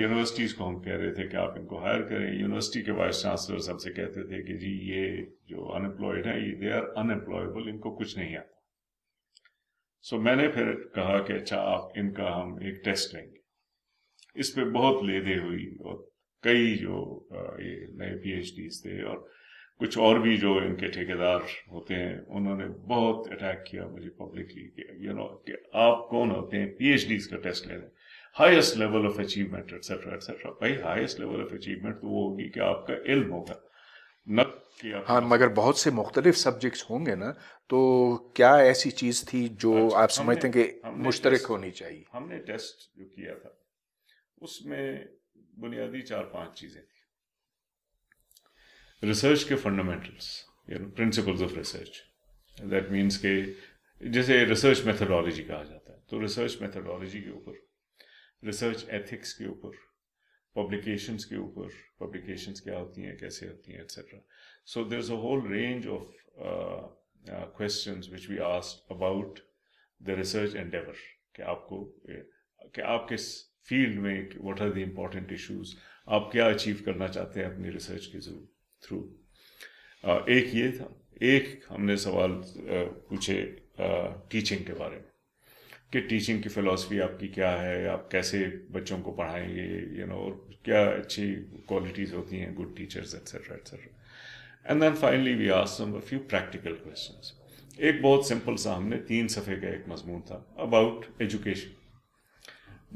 S2: यूनिवर्सिटीज को हम कह रहे थे कि आप इनको हायर करें यूनिवर्सिटी के वाइस चांसलर सबसे कहते थे कि जी ये जो अनएम्प्लॉयड है ये दे आर अनएम्प्लॉयबल इनको कुछ नहीं आता सो so, मैंने फिर कहा कि अच्छा आप इनका हम एक टेस्ट लेंगे इस पे बहुत लेदे हुई और कई जो ये नए पी थे और कुछ और भी जो इनके ठेकेदार होते हैं उन्होंने बहुत अटैक किया मुझे पब्लिकली कि यू नो कि आप कौन होते हैं पीएचडी का टेस्ट ले रहे हैं highest level of achievement et cetera et cetera भाई हाईएस्ट लेवल ऑफ अचीवमेंट तो वो होगी कि आपका इल्म होगा न कि हाँ मगर बहुत से मुख्तलिफ सब्जेक्ट्स
S1: होंगे ना तो क्या ऐसी चीज थी जो अच्छा, आप समझते हैं कि मुश्तरक होनी
S2: चाहिए हमने टेस्ट जो किया था उसमें बुनियादी चार पांच चीजें रिसर्च के fundamentals you know principles of research that means के जैसे रिसर्च मेथडोलॉजी कहा जाता है तो रिसर्च मेथडोलॉजी के ऊपर रिसर्च एथिक्स के ऊपर पब्लिकेशंस के ऊपर पब्लिकेशंस क्या होती हैं कैसे होती हैं et cetera so there is a whole range of question which we asked about the research endeavour कि आपको eh, कि आप किस फील्ड में what are the important issues आप क्या अचीव करना चाहते हैं अपनी रिसर्च के जरूर थ्रू uh, एक ये था एक हमने सवाल uh, पूछे टीचिंग uh, के बारे में कि टीचिंग की फिलॉसफी आपकी क्या है आप कैसे बच्चों को पढ़ाएंगे यू नो और क्या अच्छी क्वालिटीज़ होती हैं good teachers etcetera etcetera and then finally we ask some few practical questions एक बहुत सिंपल सा हमने तीन सफ़े का एक मजमून था अबाउट एजुकेशन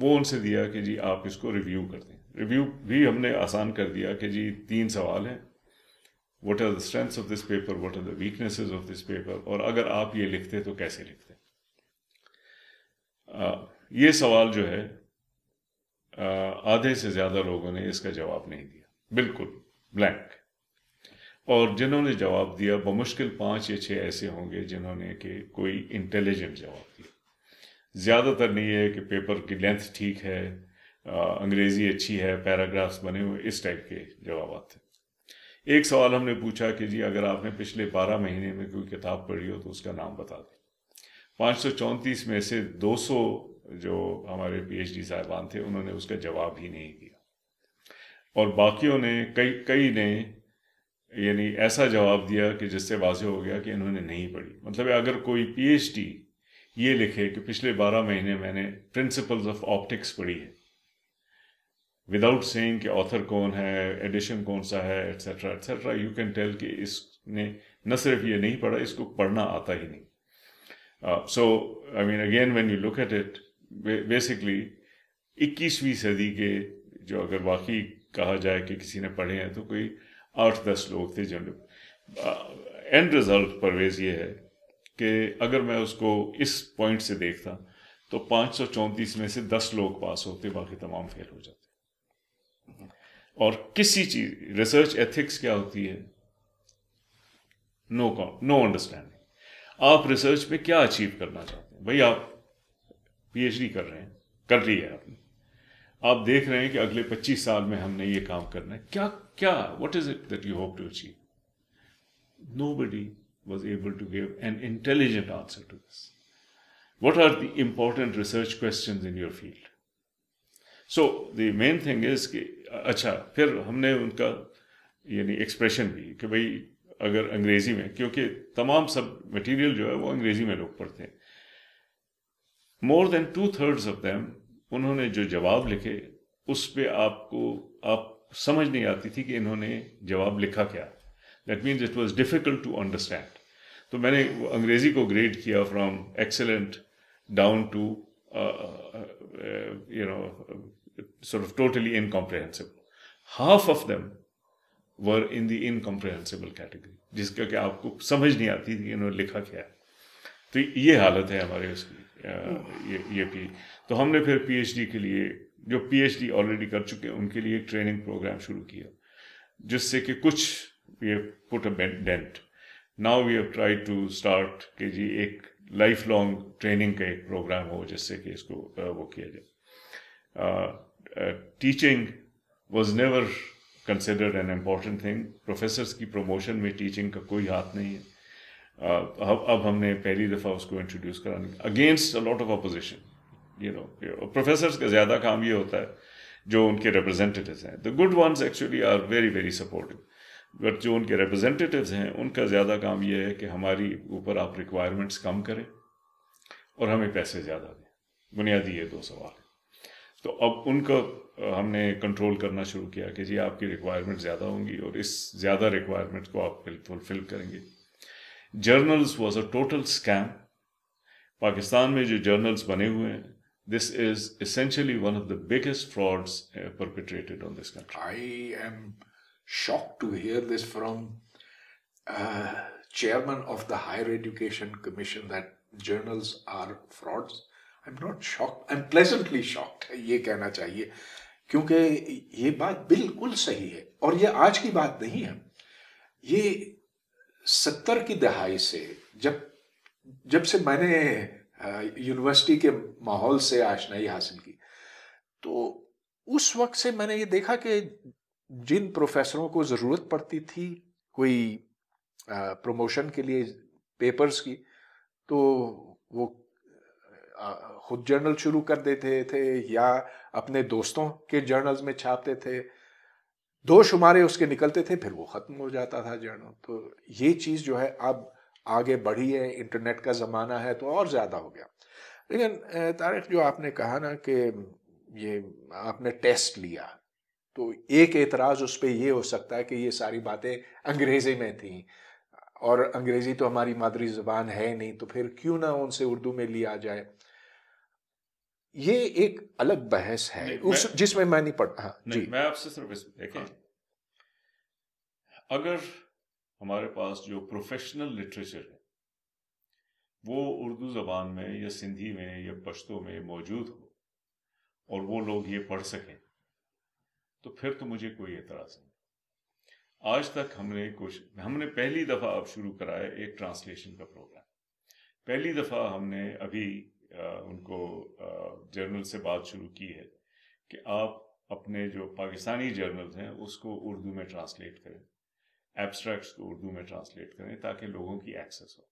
S2: वो उनसे दिया कि जी आप इसको रिव्यू कर दें रिव्यू भी हमने आसान कर दिया कि जी तीन सवाल हैं what are the strengths of this paper what are the weaknesses of this paper और अगर आप ये लिखते तो कैसे लिखते आ, ये सवाल जो है आ, आधे से ज़्यादा लोगों ने इसका जवाब नहीं दिया बिल्कुल ब्लैंक और जिन्होंने जवाब दिया बमुश्किल पांच या छः ऐसे होंगे जिन्होंने कि कोई इंटेलिजेंट जवाब दिया ज़्यादातर नहीं है कि पेपर की लेंथ ठीक है अंग्रेज़ी अच्छी है पैराग्राफ्स बने हुए इस टाइप के जवाब आते हैं एक सवाल हमने पूछा कि जी अगर आपने पिछले बारह महीने में कोई किताब पढ़ी हो तो उसका नाम बता दें पाँच में से 200 जो हमारे पीएचडी साहिबान थे उन्होंने उसका जवाब ही नहीं दिया और बाकियों ने कई कई ने यानी ऐसा जवाब दिया कि जिससे वाजह हो गया कि इन्होंने नहीं पढ़ी मतलब अगर कोई पीएचडी ये लिखे कि पिछले बारह महीने मैंने प्रिंसिपल्स ऑफ ऑप्टिक्स पढ़ी है विदाउट सेइंग कि ऑथर कौन है एडिशन कौन सा है etcetera etcetera you can tell कि इसने न सिर्फ ये नहीं पढ़ा इसको पढ़ना आता ही नहीं so I mean again when you look at it basically इक्कीसवीं सदी के जो अगर वाकई कहा जाए कि किसी ने पढ़े हैं तो कोई आठ दस लोग थे जिन एंड रिजल्ट परवेज ये है कि अगर मैं उसको इस पॉइंट से देखता तो पाँच में से दस लोग पास होते बाकी तमाम फेल हो जाते और किसी चीज रिसर्च एथिक्स क्या होती है नो नो अंडरस्टैंडिंग आप रिसर्च में क्या अचीव करना चाहते हैं भाई आप पीएचडी कर रहे हैं कर रही है आपने आप देख रहे हैं कि अगले 25 साल में हमने ये काम करना है क्या क्या what is it that you hope to achieve nobody was able to give an intelligent answer to this are the important research question in your field so the main thing is के अच्छा फिर हमने उनका यानी expression भी कि भाई अगर अंग्रेजी में क्योंकि तमाम सब मटेरियल जो है वो अंग्रेजी में लोग पढ़ते हैं more than two thirds of them उन्होंने जो जवाब लिखे उस पर आपको आप समझ नहीं आती थी कि इन्होंने जवाब लिखा क्या that means it was difficult to understand तो मैंने अंग्रेजी को ग्रेड किया from excellent down to you know sort of totally incomprehensible. Half of them were in the incomprehensible category, जिसका कि आपको समझ नहीं आती कि इन्होंने लिखा क्या है तो ये हालत है हमारे उसकी ये ये पी तो हमने फिर पीएचडी के लिए जो पीएचडी ऑलरेडी कर चुके हैं उनके लिए एक ट्रेनिंग प्रोग्राम शुरू किया जिससे कि कुछ ये put a dent now we have try to start कि जी एक लाइफ लॉन्ग ट्रेनिंग का एक प्रोग्राम हो जिससे कि इसको वो किया जाए teaching was never considered an important thing professors की प्रमोशन में टीचिंग का कोई हाथ नहीं है uh, अब अब हमने पहली दफ़ा उसको इंट्रोड्यूस कराने against a lot of opposition you know professors का ज़्यादा काम ये होता है जो उनके रिप्रेजेंटेटिव्स हैं the good one actually are very very supportive but जो उनके रिप्रेजेंटेटिव्स हैं उनका ज़्यादा काम यह है कि हमारी ऊपर आप रिक्वायरमेंट्स कम करें और हमें पैसे ज़्यादा दें बुनियादी ये दो सवाल तो अब उनका हमने कंट्रोल करना शुरू किया कि जी आपकी रिक्वायरमेंट ज़्यादा होंगी और इस ज़्यादा रिक्वायरमेंट को आप फुलफिल करेंगे journals was a total scam Pakistan में जो जर्नल्स बने हुए हैं this is essentially one of the biggest frauds perpetrated on this country I am
S1: shock to hear this from chairman of the higher education commission that journals are frauds I am not shock I am pleasantly shocked ये कहना चाहिए क्योंकि ये बात बिल्कुल सही है और ये आज की बात नहीं है ये सत्तर की दहाई से जब जब से मैंने यूनिवर्सिटी के माहौल से आशनाई हासिल की तो उस वक्त से मैंने ये देखा कि जिन प्रोफेसरों को ज़रूरत पड़ती थी कोई प्रमोशन के लिए पेपर्स की तो वो खुद जर्नल शुरू कर देते थे या अपने दोस्तों के जर्नल्स में छापते थे दो शुमारे उसके निकलते थे फिर वो ख़त्म हो जाता था जर्नल तो ये चीज़ जो है अब आगे बढ़ी है इंटरनेट का ज़माना है तो और ज़्यादा हो गया लेकिन तारिक जो आपने कहा ना कि ये आपने टेस्ट लिया तो एक एतराज़ उस पर यह हो सकता है कि ये सारी बातें अंग्रेज़ी में थी और अंग्रेज़ी तो हमारी मादरी ज़बान है नहीं तो फिर क्यों ना उनसे उर्दू में लिया जाए ये एक अलग बहस है उस जिसमें मैं नहीं पढ़ हाँ जी
S2: मैं आपसे सिर्फ इस देखें हाँ। अगर हमारे पास जो प्रोफेशनल लिटरेचर है वो उर्दू जबान में या सिंधी में या पश्तो में मौजूद हो और वो लोग ये पढ़ सकें तो फिर तो मुझे कोई एतराज नहीं आज तक हमने कुछ हमने पहली दफ़ा अब शुरू कराया एक ट्रांसलेशन का प्रोग्राम पहली दफ़ा हमने अभी उनको जर्नल से बात शुरू की है कि आप अपने जो पाकिस्तानी जर्नल्स हैं उसको उर्दू में ट्रांसलेट करें एब्स्ट्रैक्ट्स को उर्दू में ट्रांसलेट करें ताकि लोगों की एक्सेस हो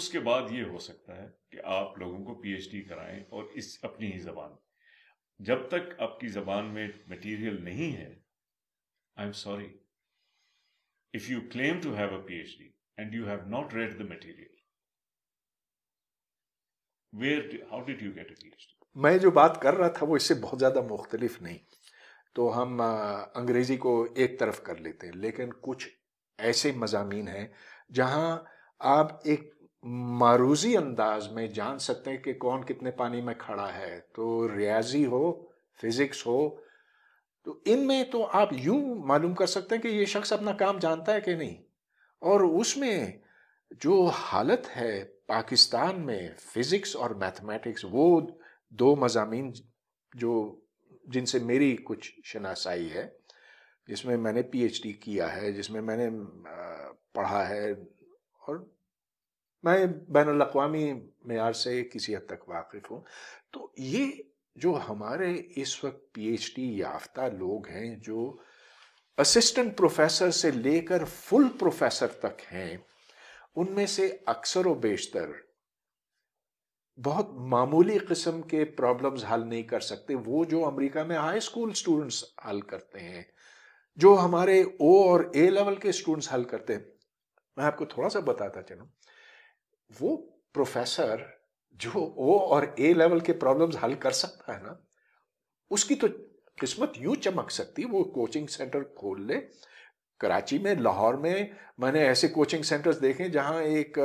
S2: उसके बाद ये हो सकता है कि आप लोगों को पीएचडी कराएं और इस अपनी ही जबान जब तक आपकी जबान में मटेरियल नहीं है I am sorry if you claim to have a PhD and you have not read the material where how did you get at least
S1: मैं जो बात कर रहा था वो इससे बहुत ज़्यादा मुख्तलिफ नहीं तो हम अंग्रेज़ी को एक तरफ कर लेते हैं लेकिन कुछ ऐसे मजामी हैं जहाँ आप एक मारूजी अंदाज में जान सकते हैं कि कौन कितने पानी में खड़ा है तो रियाजी हो फिज़िक्स हो तो इनमें तो आप यूं मालूम कर सकते हैं कि ये शख्स अपना काम जानता है कि नहीं और उसमें जो हालत है पाकिस्तान में फिज़िक्स और मैथमेटिक्स वो दो मजामी जो जिनसे मेरी कुछ शनासाई है जिसमें मैंने पीएचडी किया है जिसमें मैंने पढ़ा है और मैं बैन अवी मैार से किसी हद तक वाकिफ़ हूँ तो ये जो हमारे इस वक्त पीएचडी याफ्ता लोग हैं जो असिस्टेंट प्रोफेसर से लेकर फुल प्रोफेसर तक हैं उनमें से अक्सर व बेशतर बहुत मामूली किस्म के प्रॉब्लम्स हल नहीं कर सकते वो जो अमेरिका में हाई स्कूल स्टूडेंट्स हल करते हैं जो हमारे ओ और ए लेवल के स्टूडेंट्स हल करते हैं मैं आपको थोड़ा सा बताता चलू वो प्रोफेसर जो ओ और ए लेवल के प्रॉब्लम्स हल कर सकता है ना उसकी तो किस्मत यूं चमक सकती वो कोचिंग सेंटर खोल ले कराची में लाहौर में मैंने ऐसे कोचिंग सेंटर्स देखे जहाँ एक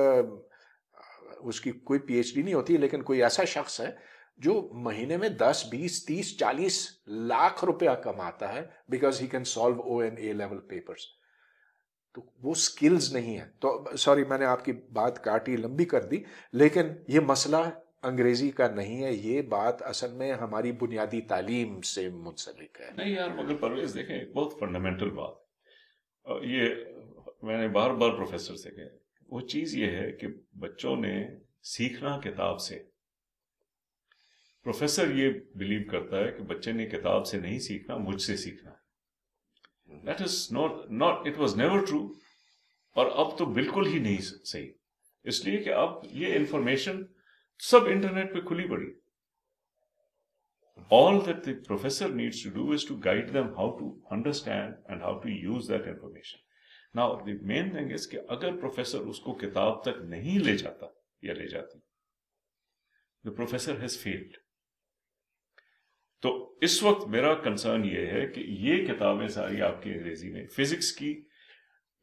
S1: उसकी कोई पीएचडी नहीं होती लेकिन कोई ऐसा शख्स है जो महीने में 10, 20, 30, 40 लाख रुपया कमाता है because he can solve O and A level papers तो वो स्किल्स नहीं है तो सॉरी मैंने आपकी बात काटी लंबी कर दी लेकिन ये मसला अंग्रेजी का नहीं है ये बात असल में
S2: हमारी बुनियादी तालीम से मुंसलिक है नहीं यार मगर परवेज देखें बहुत फंडामेंटल बात ये मैंने बार बार प्रोफेसर से कहा वो चीज ये है कि बच्चों ने सीखना किताब से प्रोफेसर ये बिलीव करता है कि बच्चे ने किताब से नहीं सीखना मुझसे सीखना है that is not not it was never true और अब तो बिल्कुल ही नहीं सही इसलिए कि अब ये इंफॉर्मेशन सब इंटरनेट पे खुली पड़ी All that the professor needs to do is to guide them how to understand and how to use that information. Now, the main thing is कि अगर प्रोफेसर उसको किताब तक नहीं ले जाता या ले जाती द प्रोफेसर हैज फेल्ड तो इस वक्त मेरा कंसर्न ये है कि ये किताबें सारी आपकी अंग्रेजी में फिजिक्स की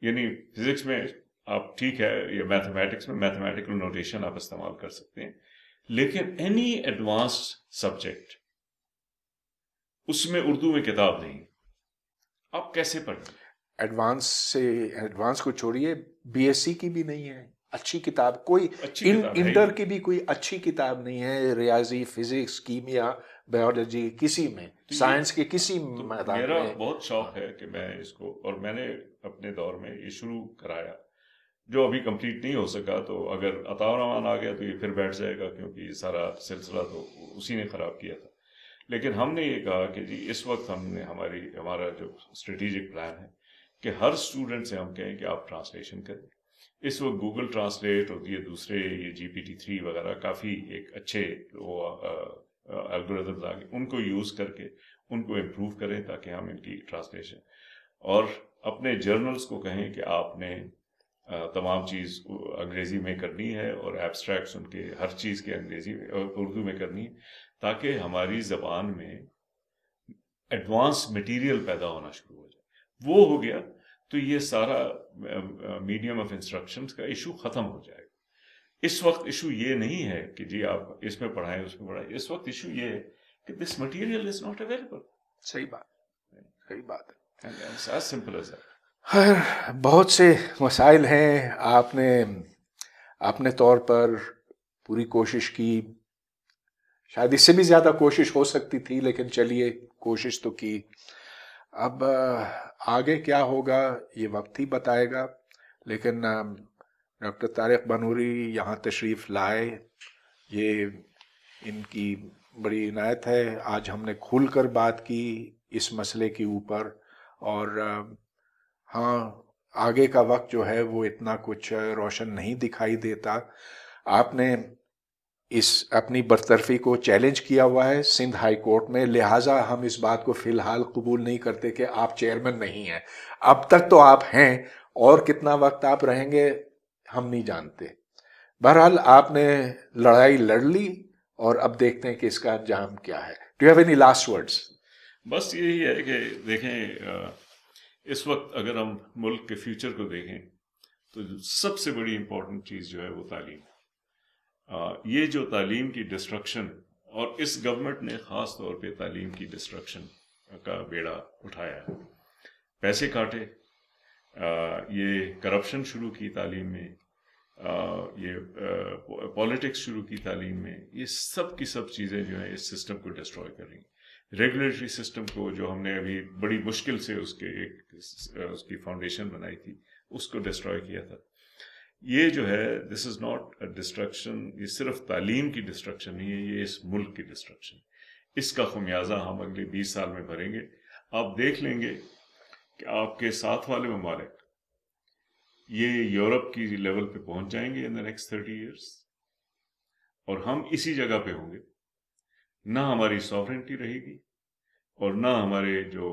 S2: यानी फिजिक्स में आप ठीक है या मैथमेटिक्स में मैथमेटिकल नोटेशन आप इस्तेमाल कर सकते हैं लेकिन एनी एडवांस सब्जेक्ट उसमें उर्दू में किताब नहीं आप कैसे पढ़ें
S1: एडवांस से एडवांस को छोड़िए बीएससी e की भी नहीं है अच्छी किताब कोई अच्छी इन, किताब इंटर की भी कोई अच्छी किताब नहीं है रियाजी फिजिक्स कीमिया बायोलॉजी किसी में तो साइंस के तो किसी तो मेरा में।
S2: बहुत शौक है कि मैं इसको और मैंने अपने दौर में ये शुरू कराया जो अभी कंप्लीट नहीं हो सका तो अगर अतावरमान आ गया तो ये फिर बैठ जाएगा क्योंकि सारा सिलसिला तो उसी ने खराब किया था लेकिन हमने ये कहा कि जी इस वक्त हमने हमारी हमारा जो स्ट्रेटेजिक प्लान है कि हर स्टूडेंट से हम कहें कि आप ट्रांसलेशन करें इस वक्त गूगल ट्रांसलेट और ये दूसरे ये जी पी टी थ्री वगैरह काफ़ी एक अच्छे वो एल्गोरिदम्स आ गए उनको यूज़ करके उनको इम्प्रूव करें ताकि हम इनकी ट्रांसलेशन और अपने जर्नल्स को कहें कि आपने तमाम चीज़ अंग्रेज़ी में करनी है और एब्स्ट्रैक्ट्स उनके हर चीज़ के अंग्रेज़ी में उर्दू में करनी है ताकि हमारी जबान में एडवांस मटेरियल पैदा होना शुरू हो जाए वो हो गया तो ये सारा मीडियम ऑफ इंस्ट्रक्शन का इशू खत्म हो जाएगा इस वक्त इशू ये नहीं है कि जी आप इसमें पढ़ाएं उसमें पढ़ाएं इस वक्त इशू ये है कि this material is not available सही बात सही बात है सिंपल
S1: खैर बहुत से मसाइल हैं आपने अपने तौर पर पूरी कोशिश की शायद इससे भी ज्यादा कोशिश हो सकती थी लेकिन चलिए कोशिश तो की अब आगे क्या होगा ये वक्त ही बताएगा लेकिन डॉक्टर तारिक बनूरी यहाँ तशरीफ़ लाए ये इनकी बड़ी इनायत है आज हमने खुल कर बात की इस मसले के ऊपर और हाँ आगे का वक्त जो है वो इतना कुछ रोशन नहीं दिखाई देता आपने इस अपनी बरतरफी को चैलेंज किया हुआ है सिंध हाई कोर्ट में लिहाजा हम इस बात को फिलहाल कबूल नहीं करते कि आप चेयरमैन नहीं हैं अब तक तो आप हैं और कितना वक्त आप रहेंगे हम नहीं जानते बहरहाल आपने लड़ाई लड़ ली और अब देखते हैं कि इसका अंजाम क्या है do have any last words
S2: बस यही है कि देखें इस वक्त अगर हम मुल्क के फ्यूचर को देखें तो सबसे बड़ी इम्पोर्टेंट चीज़ जो है वो तालीम है ये जो तालीम की डिस्ट्रक्शन और इस गवर्नमेंट ने ख़ास तौर पे तालीम की डिस्ट्रक्शन का बेड़ा उठाया पैसे काटे ये करप्शन शुरू की तालीम में ये पॉलिटिक्स शुरू की तालीम में ये सब की सब चीज़ें जो है इस सिस्टम को डिस्ट्रॉय कर रही रेगुलेटरी सिस्टम को जो हमने अभी बड़ी मुश्किल से उसके एक उसकी फाउंडेशन बनाई थी उसको डिस्ट्रॉय किया था ये जो है this is not a destruction ये सिर्फ तालीम की डिस्ट्रक्शन नहीं है ये इस मुल्क की डिस्ट्रक्शन इसका खमियाजा हम अगले बीस साल में भरेंगे आप देख लेंगे कि आपके साथ वाले ममालिक ये यूरोप की लेवल पे पहुंच जाएंगे in the next thirty years और हम इसी जगह पे होंगे ना हमारी सॉवरेंटी रहेगी और ना हमारे जो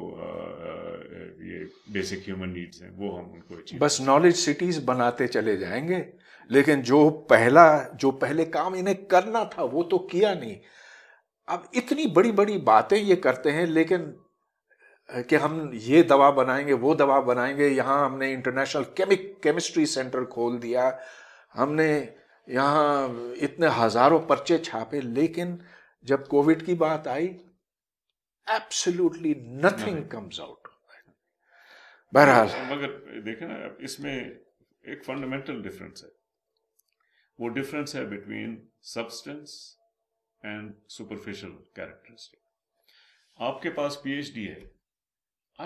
S2: ये बेसिक ह्यूमन नीड्स हैं वो हम उनको बस
S1: नॉलेज सिटीज बनाते चले जाएंगे लेकिन जो पहला जो पहले काम इन्हें करना था वो तो किया नहीं अब इतनी बड़ी बड़ी बातें ये करते हैं लेकिन कि हम ये दवा बनाएंगे वो दवा बनाएंगे यहाँ हमने इंटरनेशनल केमिक केमिस्ट्री सेंटर खोल दिया हमने यहाँ इतने हजारों पर्चे छापे लेकिन जब कोविड की बात आई absolutely nothing comes
S2: out of that बहरहाल मगर देखें ना इसमें एक फंडामेंटल डिफरेंस है वो डिफरेंस है between substance and superficial characteristic आपके पास पीएचडी है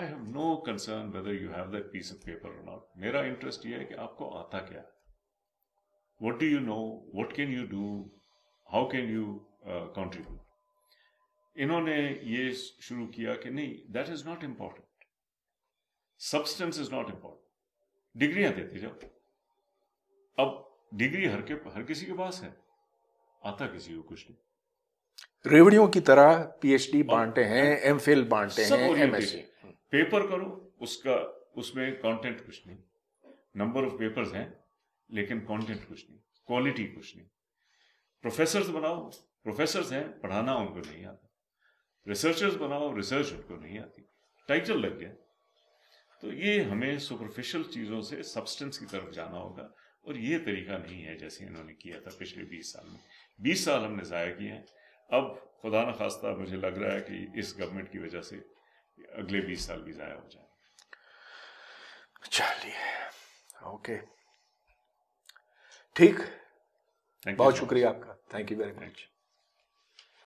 S2: I have no concern whether you have that piece of paper और नॉट मेरा इंटरेस्ट ये है कि आपको आता क्या है what do you know what can you do how can you contribute इन्होंने ये शुरू किया कि नहीं that is not important substance is not important डिग्रियां देते जाओ अब डिग्री हर के हर किसी के पास है आता किसी को कुछ
S1: नहीं रेवड़ियों की तरह पीएचडी बांटे हैं एम फिल बांटे हैं पेपर
S2: हम्म। करो उसका उसमें कंटेंट कुछ नहीं नंबर ऑफ पेपर्स हैं लेकिन कंटेंट कुछ नहीं क्वालिटी कुछ नहीं प्रोफेसर बनाओ प्रोफेसर हैं पढ़ाना उनको नहीं आता रिसर्चर्स बनाओ रिसर्च उनको नहीं आती टाइटल लग गया तो ये हमें सुपरफिशियल चीज़ों से सब्सटेंस की तरफ जाना होगा और ये तरीका नहीं है जैसे इन्होंने किया था पिछले 20 साल में 20 साल हमने ज़ाया किए हैं अब खुदा न खास्ता मुझे लग रहा है कि इस गवर्नमेंट की वजह से अगले 20 साल भी ज़ाया हो जाए चलिए ओके ठीक
S1: बहुत शुक्रिया आपका थैंक यू वेरी मच